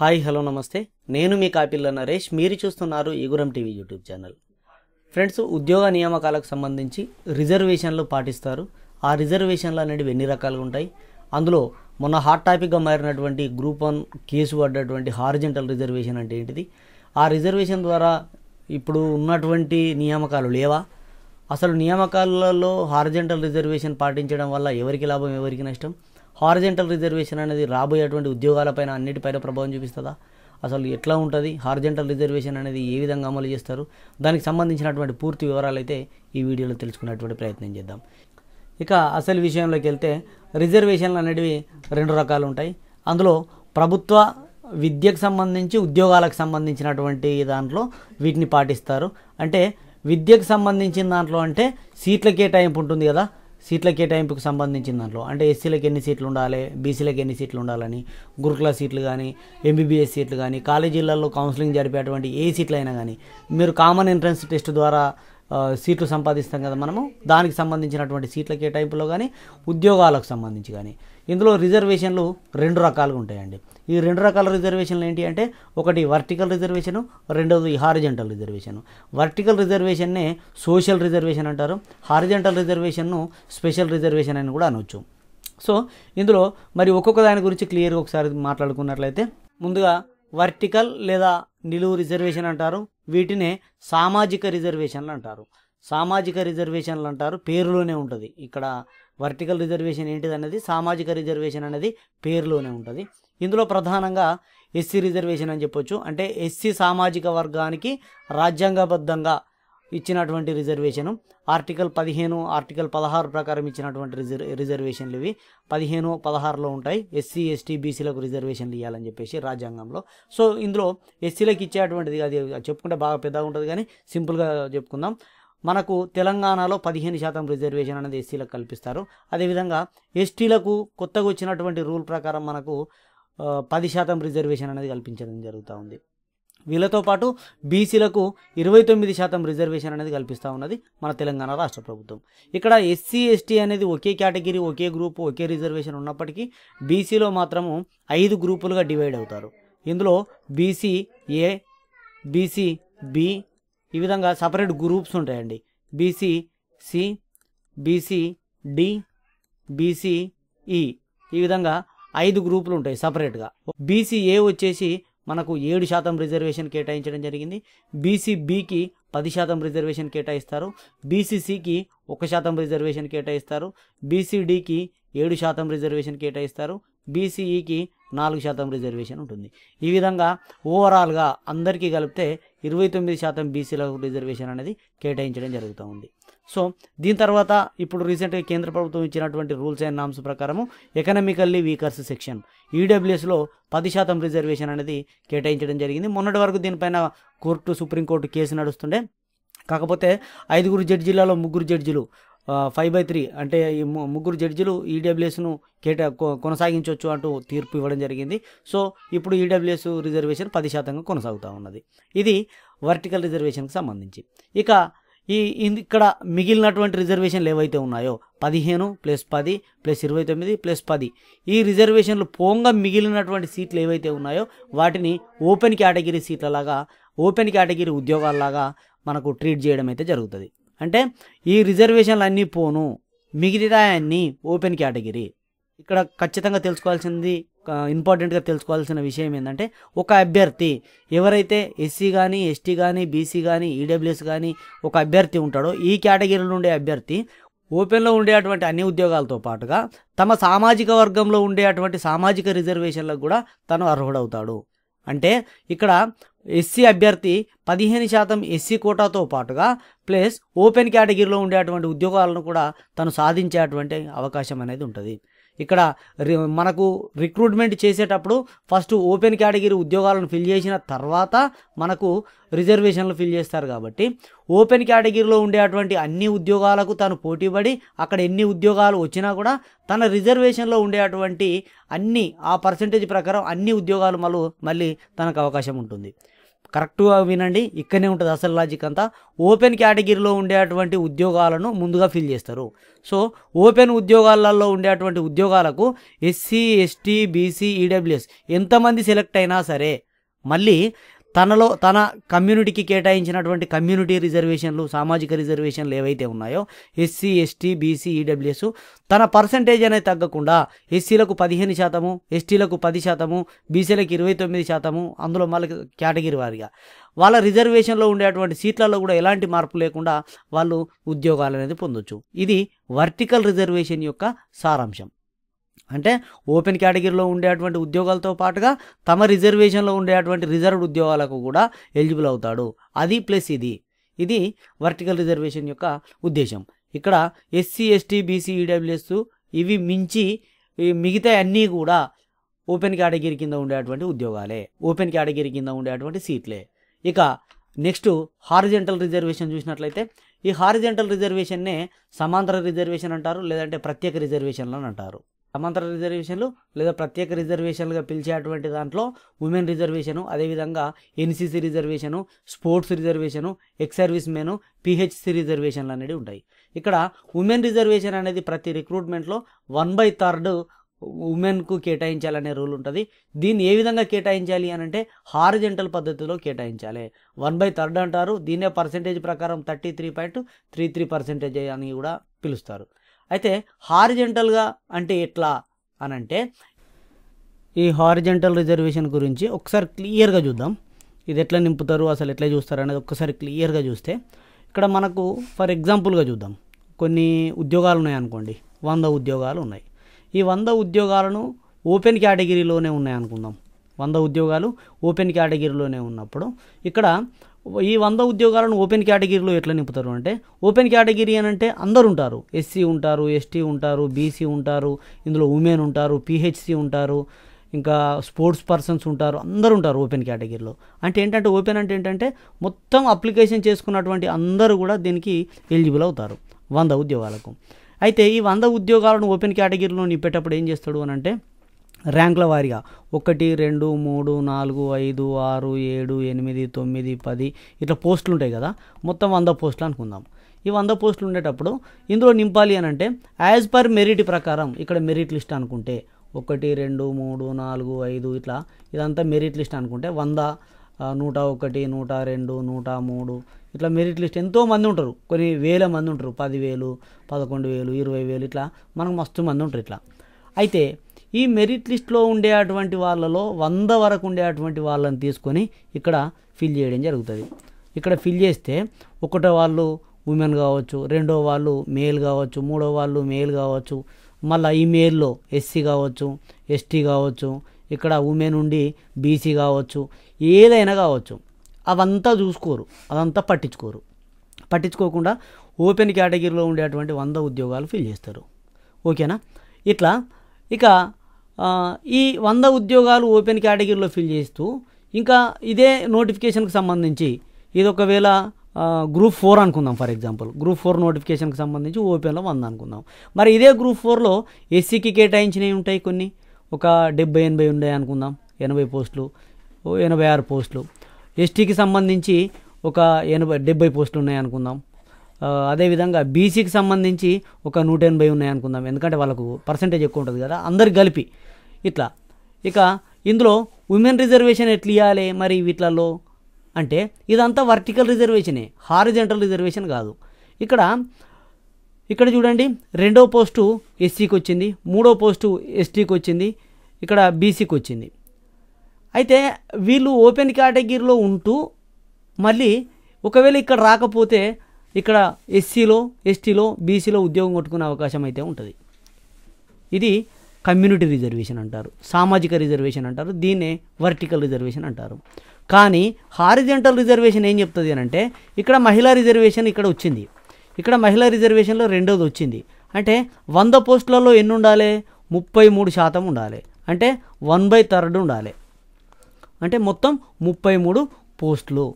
hi hello నమస్తే నేను మీ కాపిల్ల నరేష్ మీరు చూస్తున్నారు ఈగురం టీవీ యూట్యూబ్ ఛానల్ ఫ్రెండ్స్ ఉద్యోగ నియామకాలకు సంబంధించి రిజర్వేషన్లు పాటిస్తారు ఆ రిజర్వేషన్లు అనేవి ఎన్ని రకాలుగా ఉంటాయి అందులో మొన్న హాట్ టాపిక్గా మారినటువంటి గ్రూప్ వన్ కేసు పడ్డటువంటి హారిజెంటల్ రిజర్వేషన్ అంటే ఏంటిది ఆ రిజర్వేషన్ ద్వారా ఇప్పుడు ఉన్నటువంటి నియామకాలు లేవా అసలు నియామకాలలో హారిజెంటల్ రిజర్వేషన్ పాటించడం వల్ల ఎవరికి లాభం ఎవరికి నష్టం హార్జెంటల్ రిజర్వేషన్ అనేది రాబోయేటువంటి ఉద్యోగాలపైన అన్నిటిపైన ప్రభావం చూపిస్తుందా అసలు ఎట్లా ఉంటుంది హార్జెంటల్ రిజర్వేషన్ అనేది ఏ విధంగా అమలు చేస్తారు దానికి సంబంధించినటువంటి పూర్తి వివరాలు అయితే ఈ వీడియోలో తెలుసుకునేటువంటి ప్రయత్నం చేద్దాం ఇక అసలు విషయంలోకి వెళ్తే రిజర్వేషన్లు అనేటివి రెండు రకాలు ఉంటాయి అందులో ప్రభుత్వ విద్యకు సంబంధించి ఉద్యోగాలకు సంబంధించినటువంటి దాంట్లో వీటిని పాటిస్తారు అంటే విద్యకు సంబంధించిన దాంట్లో అంటే సీట్ల కేటాయింపు ఉంటుంది కదా సీట్ల కేటాయింపుకు సంబంధించిన దాంట్లో అంటే ఎస్సీలకు ఎన్ని సీట్లు ఉండాలి బీసీలకు ఎన్ని సీట్లు ఉండాలని గురుకుల సీట్లు కానీ ఎంబీబీఎస్ సీట్లు కానీ కాలేజీలలో కౌన్సిలింగ్ జరిపేటువంటి ఏ సీట్లు అయినా కానీ మీరు కామన్ ఎంట్రన్స్ టెస్ట్ ద్వారా సీట్లు సంపాదిస్తాం కదా మనము దానికి సంబంధించినటువంటి సీట్ల కేటాయింపులో కానీ ఉద్యోగాలకు సంబంధించి కానీ ఇందులో రిజర్వేషన్లు రెండు రకాలుగా ఉంటాయండి ఈ రెండు రకాల రిజర్వేషన్లు ఏంటి అంటే ఒకటి వర్టికల్ రిజర్వేషను రెండవది హారిజెంటల్ రిజర్వేషను వర్టికల్ రిజర్వేషన్నే సోషల్ రిజర్వేషన్ అంటారు హారిజెంటల్ రిజర్వేషన్ను స్పెషల్ రిజర్వేషన్ అని కూడా అనొచ్చు సో ఇందులో మరి ఒక్కొక్క దాని గురించి క్లియర్గా ఒకసారి మాట్లాడుకున్నట్లయితే ముందుగా వర్టికల్ లేదా నిలువు రిజర్వేషన్ అంటారు వీటినే సామాజిక రిజర్వేషన్లు అంటారు సామాజిక రిజర్వేషన్లు అంటారు పేరులోనే ఉంటుంది ఇక్కడ వర్టికల్ రిజర్వేషన్ ఏంటిదన్నది సామాజిక రిజర్వేషన్ అనేది పేరులోనే ఉంటుంది ఇందులో ప్రధానంగా ఎస్సీ రిజర్వేషన్ అని చెప్పొచ్చు అంటే ఎస్సీ సామాజిక వర్గానికి రాజ్యాంగబద్ధంగా ఇచ్చినటువంటి రిజర్వేషను ఆర్టికల్ పదిహేను ఆర్టికల్ పదహారు ప్రకారం ఇచ్చినటువంటి రిజర్ రిజర్వేషన్లు ఇవి పదిహేను పదహారులో ఉంటాయి ఎస్సీ ఎస్టీ బీసీలకు రిజర్వేషన్లు ఇవ్వాలని చెప్పేసి రాజ్యాంగంలో సో ఇందులో ఎస్సీలకు ఇచ్చేటువంటిది అది చెప్పుకుంటే బాగా పెద్దగా ఉంటుంది కానీ సింపుల్గా చెప్పుకుందాం మనకు తెలంగాణలో పదిహేను శాతం రిజర్వేషన్ అనేది ఎస్సీలకు కల్పిస్తారు అదేవిధంగా ఎస్టీలకు కొత్తగా వచ్చినటువంటి రూల్ ప్రకారం మనకు పది శాతం రిజర్వేషన్ అనేది కల్పించడం జరుగుతూ ఉంది వీళ్ళతో పాటు బీసీలకు ఇరవై తొమ్మిది శాతం రిజర్వేషన్ అనేది కల్పిస్తూ ఉన్నది మన తెలంగాణ రాష్ట్ర ప్రభుత్వం ఇక్కడ ఎస్సీ ఎస్టీ అనేది ఒకే కేటగిరీ ఒకే గ్రూపు ఒకే రిజర్వేషన్ ఉన్నప్పటికీ బీసీలో మాత్రము ఐదు గ్రూపులుగా డివైడ్ అవుతారు ఇందులో బీసీ ఏ బీసీ బి ఈ విధంగా సపరేట్ గ్రూప్స్ ఉంటాయండి BC C BC D BC ఈ విధంగా ఐదు గ్రూపులు ఉంటాయి సపరేట్గా బీసీఏ వచ్చేసి మనకు ఏడు శాతం రిజర్వేషన్ కేటాయించడం జరిగింది బీసీ పది శాతం రిజర్వేషన్ కేటాయిస్తారు బీసీసీకి ఒక శాతం రిజర్వేషన్ కేటాయిస్తారు బీసీడీకి ఏడు శాతం రిజర్వేషన్ కేటాయిస్తారు బీసీఈకి e నాలుగు శాతం రిజర్వేషన్ ఉంటుంది ఈ విధంగా ఓవరాల్గా అందరికీ కలిపితే ఇరవై తొమ్మిది శాతం బీసీలకు రిజర్వేషన్ అనేది కేటాయించడం జరుగుతూ ఉంది సో దీని తర్వాత ఇప్పుడు రీసెంట్గా కేంద్ర ప్రభుత్వం ఇచ్చినటువంటి రూల్స్ అండ్ నామ్స్ ప్రకారము ఎకనామికల్లీ వీకర్స్ సెక్షన్ ఈడబ్ల్యూఎస్లో పది శాతం రిజర్వేషన్ అనేది కేటాయించడం జరిగింది మొన్నటి వరకు దీనిపైన కోర్టు సుప్రీంకోర్టు కేసు నడుస్తుండే కాకపోతే ఐదుగురు జడ్జిలలో ముగ్గురు జడ్జిలు ఫైవ్ బై త్రీ అంటే ఈ ముగ్గురు జడ్జిలు ఈడబ్ల్యూఎస్ను కేటా కొనసాగించవచ్చు అంటూ తీర్పు ఇవ్వడం జరిగింది సో ఇప్పుడు ఈడబ్ల్యూఎస్ రిజర్వేషన్ పది శాతంగా కొనసాగుతూ ఉన్నది ఇది వర్టికల్ రిజర్వేషన్కి సంబంధించి ఇక ఈ ఇక్కడ మిగిలినటువంటి రిజర్వేషన్లు ఏవైతే ఉన్నాయో పదిహేను ప్లస్ పది ప్లస్ ఇరవై తొమ్మిది ప్లస్ పది ఈ రిజర్వేషన్లు పోంగా మిగిలినటువంటి సీట్లు ఏవైతే ఉన్నాయో వాటిని ఓపెన్ కేటగిరీ సీట్లలాగా ఓపెన్ కేటగిరీ ఉద్యోగాలలాగా మనకు ట్రీట్ చేయడం అయితే జరుగుతుంది అంటే ఈ రిజర్వేషన్లు అన్నీ పోను మిగతా అన్నీ ఓపెన్ కేటగిరీ ఇక్కడ ఖచ్చితంగా తెలుసుకోవాల్సింది ఇంపార్టెంట్గా తెలుసుకోవాల్సిన విషయం ఏంటంటే ఒక అభ్యర్థి ఎవరైతే ఎస్సీ కానీ ఎస్టీ కానీ బీసీ కానీ ఈడబ్ల్యూఎస్ కానీ ఒక అభ్యర్థి ఉంటాడో ఈ కేటగిరీలో ఉండే అభ్యర్థి ఓపెన్లో ఉండేటువంటి అన్ని ఉద్యోగాలతో పాటుగా తమ సామాజిక వర్గంలో ఉండేటువంటి సామాజిక రిజర్వేషన్లకు కూడా తను అర్హుడవుతాడు అంటే ఇక్కడ ఎస్సీ అభ్యర్థి పదిహేను శాతం ఎస్సీ కోటాతో పాటుగా ప్లస్ ఓపెన్ కేటగిరీలో ఉండేటువంటి ఉద్యోగాలను కూడా తను సాధించేటువంటి అవకాశం అనేది ఉంటుంది ఇక్కడ మనకు రిక్రూట్మెంట్ చేసేటప్పుడు ఫస్ట్ ఓపెన్ కేటగిరీ ఉద్యోగాలను ఫిల్ చేసిన తర్వాత మనకు రిజర్వేషన్లు ఫిల్ చేస్తారు కాబట్టి ఓపెన్ కేటగిరీలో అటువంటి అన్ని ఉద్యోగాలకు తను పోటీపడి అక్కడ ఎన్ని ఉద్యోగాలు వచ్చినా కూడా తన రిజర్వేషన్లో ఉండే అటువంటి అన్ని ఆ పర్సంటేజ్ ప్రకారం అన్ని ఉద్యోగాలు మళ్ళీ మళ్ళీ తనకు అవకాశం ఉంటుంది కరెక్ట్గా వినండి ఇక్కడనే ఉంటుంది అసలు లాజిక్ అంతా ఓపెన్ కేటగిరీలో ఉండేటువంటి ఉద్యోగాలను ముందుగా ఫిల్ చేస్తారు సో ఓపెన్ ఉద్యోగాలలో ఉండేటువంటి ఉద్యోగాలకు ఎస్సీ ఎస్టీ బీసీ ఈడబ్ల్యూఎస్ ఎంతమంది సెలెక్ట్ అయినా సరే మళ్ళీ తనలో తన కమ్యూనిటీకి కేటాయించినటువంటి కమ్యూనిటీ రిజర్వేషన్లు సామాజిక రిజర్వేషన్లు ఏవైతే ఉన్నాయో ఎస్సీ ఎస్టీ బీసీ ఈడబ్ల్యూఎస్ తన పర్సంటేజ్ అనేది తగ్గకుండా ఎస్సీలకు పదిహేను శాతము ఎస్టీలకు పది శాతము బీసీలకు ఇరవై తొమ్మిది శాతము అందులో మళ్ళీ కేటగిరీ వారిగా వాళ్ళ రిజర్వేషన్లో ఉండేటువంటి సీట్లలో కూడా ఎలాంటి మార్పు లేకుండా వాళ్ళు ఉద్యోగాలు అనేది పొందొచ్చు ఇది వర్టికల్ రిజర్వేషన్ యొక్క సారాంశం అంటే ఓపెన్ కేటగిరీలో ఉండేటువంటి ఉద్యోగాలతో పాటుగా తమ రిజర్వేషన్లో ఉండేటువంటి రిజర్వ్డ్ ఉద్యోగాలకు కూడా ఎలిజిబుల్ అవుతాడు అది ప్లస్ ఇది ఇది వర్టికల్ రిజర్వేషన్ యొక్క ఉద్దేశం ఇక్కడ ఎస్సీ ఎస్టీ బీసీ ఈడబ్ల్యూఎస్ ఇవి మించి మిగతా అన్నీ కూడా ఓపెన్ కేటగిరీ కింద ఉండేటువంటి ఉద్యోగాలే ఓపెన్ కేటగిరీ కింద ఉండేటువంటి సీట్లే ఇక నెక్స్ట్ హారిజెంటల్ రిజర్వేషన్ చూసినట్లయితే ఈ హారిజెంటల్ రిజర్వేషన్నే సమాంతర రిజర్వేషన్ అంటారు లేదంటే ప్రత్యేక రిజర్వేషన్లు అని అంటారు సమాంతర రిజర్వేషన్లు లేదా ప్రత్యేక రిజర్వేషన్లుగా పిలిచేటువంటి దాంట్లో ఉమెన్ రిజర్వేషను అదేవిధంగా NCC reservation sports reservation ex servicemen PHC రిజర్వేషన్లు అనేవి ఉంటాయి ఇక్కడ ఉమెన్ రిజర్వేషన్ అనేది ప్రతి రిక్రూట్మెంట్లో వన్ బై థర్డ్ ఉమెన్కు కేటాయించాలనే రూల్ ఉంటుంది దీన్ని ఏ విధంగా కేటాయించాలి అని అంటే హారిజెంటల్ పద్ధతిలో కేటాయించాలి వన్ బై థర్డ్ అంటారు దీన్నే పర్సెంటేజ్ ప్రకారం thirty three point three three percentage అని కూడా పిలుస్తారు అయితే హారిజెంటల్గా అంటే ఎట్లా అని అంటే ఈ హారిజెంటల్ రిజర్వేషన్ గురించి ఒకసారి క్లియర్గా చూద్దాం ఇది ఎట్లా నింపుతారు అసలు ఎట్లా చూస్తారు అనేది ఒక్కసారి క్లియర్గా చూస్తే ఇక్కడ మనకు ఫర్ ఎగ్జాంపుల్గా చూద్దాం కొన్ని ఉద్యోగాలు ఉన్నాయి అనుకోండి వంద ఉద్యోగాలు ఉన్నాయి ఈ వంద ఉద్యోగాలను ఓపెన్ కేటగిరీలోనే ఉన్నాయి అనుకుందాం వంద ఉద్యోగాలు ఓపెన్ కేటగిరీలోనే ఉన్నప్పుడు ఇక్కడ ఈ వంద ఉద్యోగాలను ఓపెన్ కేటగిరీలో ఎట్లా నింపుతారు అంటే ఓపెన్ కేటగిరీ అని అంటే అందరు ఉంటారు ఎస్సీ ఉంటారు ఎస్టీ ఉంటారు బీసీ ఉంటారు ఇందులో ఉమెన్ ఉంటారు పిహెచ్సి ఉంటారు ఇంకా స్పోర్ట్స్ పర్సన్స్ ఉంటారు అందరు ఉంటారు ఓపెన్ కేటగిరీలో అంటే ఏంటంటే ఓపెన్ అంటే ఏంటంటే మొత్తం అప్లికేషన్ చేసుకున్నటువంటి అందరూ కూడా దీనికి ఎలిజిబుల్ అవుతారు వంద ఉద్యోగాలకు అయితే ఈ వంద ఉద్యోగాలను ఓపెన్ కేటగిరీలో నింపేటప్పుడు ఏం చేస్తాడు అని అంటే ర్యాంకుల వారీగా ఒకటి రెండు మూడు నాలుగు ఐదు ఆరు ఏడు ఎనిమిది తొమ్మిది పది ఇట్లా పోస్టులు ఉంటాయి కదా మొత్తం వంద పోస్టులు అనుకుందాం ఈ వంద పోస్టులు ఉండేటప్పుడు ఇందులో నింపాలి అని అంటే యాజ్ పర్ మెరిట్ ప్రకారం ఇక్కడ మెరిట్ లిస్ట్ అనుకుంటే ఒకటి రెండు మూడు నాలుగు ఐదు ఇట్లా ఇదంతా మెరిట్ లిస్ట్ అనుకుంటే వంద నూట ఒకటి నూట రెండు నూట మూడు ఇట్లా మెరిట్ లిస్ట్ ఎంతోమంది ఉంటారు కొన్ని వేల మంది ఉంటారు పదివేలు పదకొండు వేలు ఇరవై వేలు ఇట్లా మనకు మస్తు మంది ఉంటారు ఇట్లా అయితే ఈ మెరిట్ లిస్ట్లో ఉండే అటువంటి వాళ్ళలో వంద వరకు ఉండే అటువంటి వాళ్ళని తీసుకొని ఇక్కడ ఫిల్ చేయడం జరుగుతుంది ఇక్కడ ఫిల్ చేస్తే ఒకటో వాళ్ళు ఉమెన్ కావచ్చు రెండో వాళ్ళు మేల్ కావచ్చు మూడో వాళ్ళు మేల్ కావచ్చు మళ్ళీ ఈ మేల్లో ఎస్సీ కావచ్చు ఎస్టీ కావచ్చు ఇక్కడ ఉమెన్ ఉండి బీసీ కావచ్చు ఏదైనా కావచ్చు అవంతా చూసుకోరు అదంతా పట్టించుకోరు పట్టించుకోకుండా ఓపెన్ కేటగిరీలో ఉండేటువంటి వంద ఉద్యోగాలు ఫిల్ చేస్తారు ఓకేనా ఇట్లా ఇక ఈ వంద ఉద్యోగాలు ఓపెన్ కేటగిరీలో ఫిల్ చేస్తూ ఇంకా ఇదే నోటిఫికేషన్కి సంబంధించి ఇది ఒకవేళ గ్రూప్ ఫోర్ అనుకుందాం ఫర్ ఎగ్జాంపుల్ గ్రూప్ ఫోర్ నోటిఫికేషన్కి సంబంధించి ఓపెన్లో వంద అనుకుందాం మరి ఇదే గ్రూప్ ఫోర్లో ఎస్సీకి కేటాయించినవి ఉంటాయి కొన్ని ఒక డెబ్బై ఎనభై ఉన్నాయి అనుకుందాం ఎనభై పోస్టులు ఎనభై ఆరు పోస్టులు ఎస్టీకి సంబంధించి ఒక ఎనభై డెబ్బై పోస్టులు ఉన్నాయి అనుకుందాం అదేవిధంగా బీసీకి సంబంధించి ఒక నూట ఎనభై ఉన్నాయనుకుందాం ఎందుకంటే వాళ్ళకు పర్సంటేజ్ ఎక్కువ ఉంటుంది కదా అందరికి కలిపి ఇట్లా ఇక ఇందులో ఉమెన్ రిజర్వేషన్ ఎట్లా ఇవ్వాలి మరి వీటిలలో అంటే ఇదంతా వర్టికల్ రిజర్వేషనే హారిజెంటల్ రిజర్వేషన్ కాదు ఇక్కడ ఇక్కడ చూడండి రెండో పోస్టు ఎస్సీకి వచ్చింది మూడో పోస్టు ఎస్టీకి వచ్చింది ఇక్కడ బీసీకి వచ్చింది అయితే వీళ్ళు ఓపెన్ కేటగిరీలో ఉంటూ మళ్ళీ ఒకవేళ ఇక్కడ రాకపోతే ఇక్కడ ఎస్సీలో ఎస్టీలో బీసీలో ఉద్యోగం కొట్టుకునే అవకాశం అయితే ఉంటుంది ఇది కమ్యూనిటీ రిజర్వేషన్ అంటారు సామాజిక రిజర్వేషన్ అంటారు దీన్నే వర్టికల్ రిజర్వేషన్ అంటారు కానీ హారిజెంటల్ రిజర్వేషన్ ఏం చెప్తుంది అని అంటే ఇక్కడ మహిళా రిజర్వేషన్ ఇక్కడ వచ్చింది ఇక్కడ మహిళా రిజర్వేషన్లో రెండోది వచ్చింది అంటే వంద పోస్టులలో ఎన్ని ఉండాలి ముప్పై మూడు శాతం ఉండాలి అంటే వన్ బై థర్డ్ ఉండాలి అంటే మొత్తం ముప్పై మూడు పోస్టులు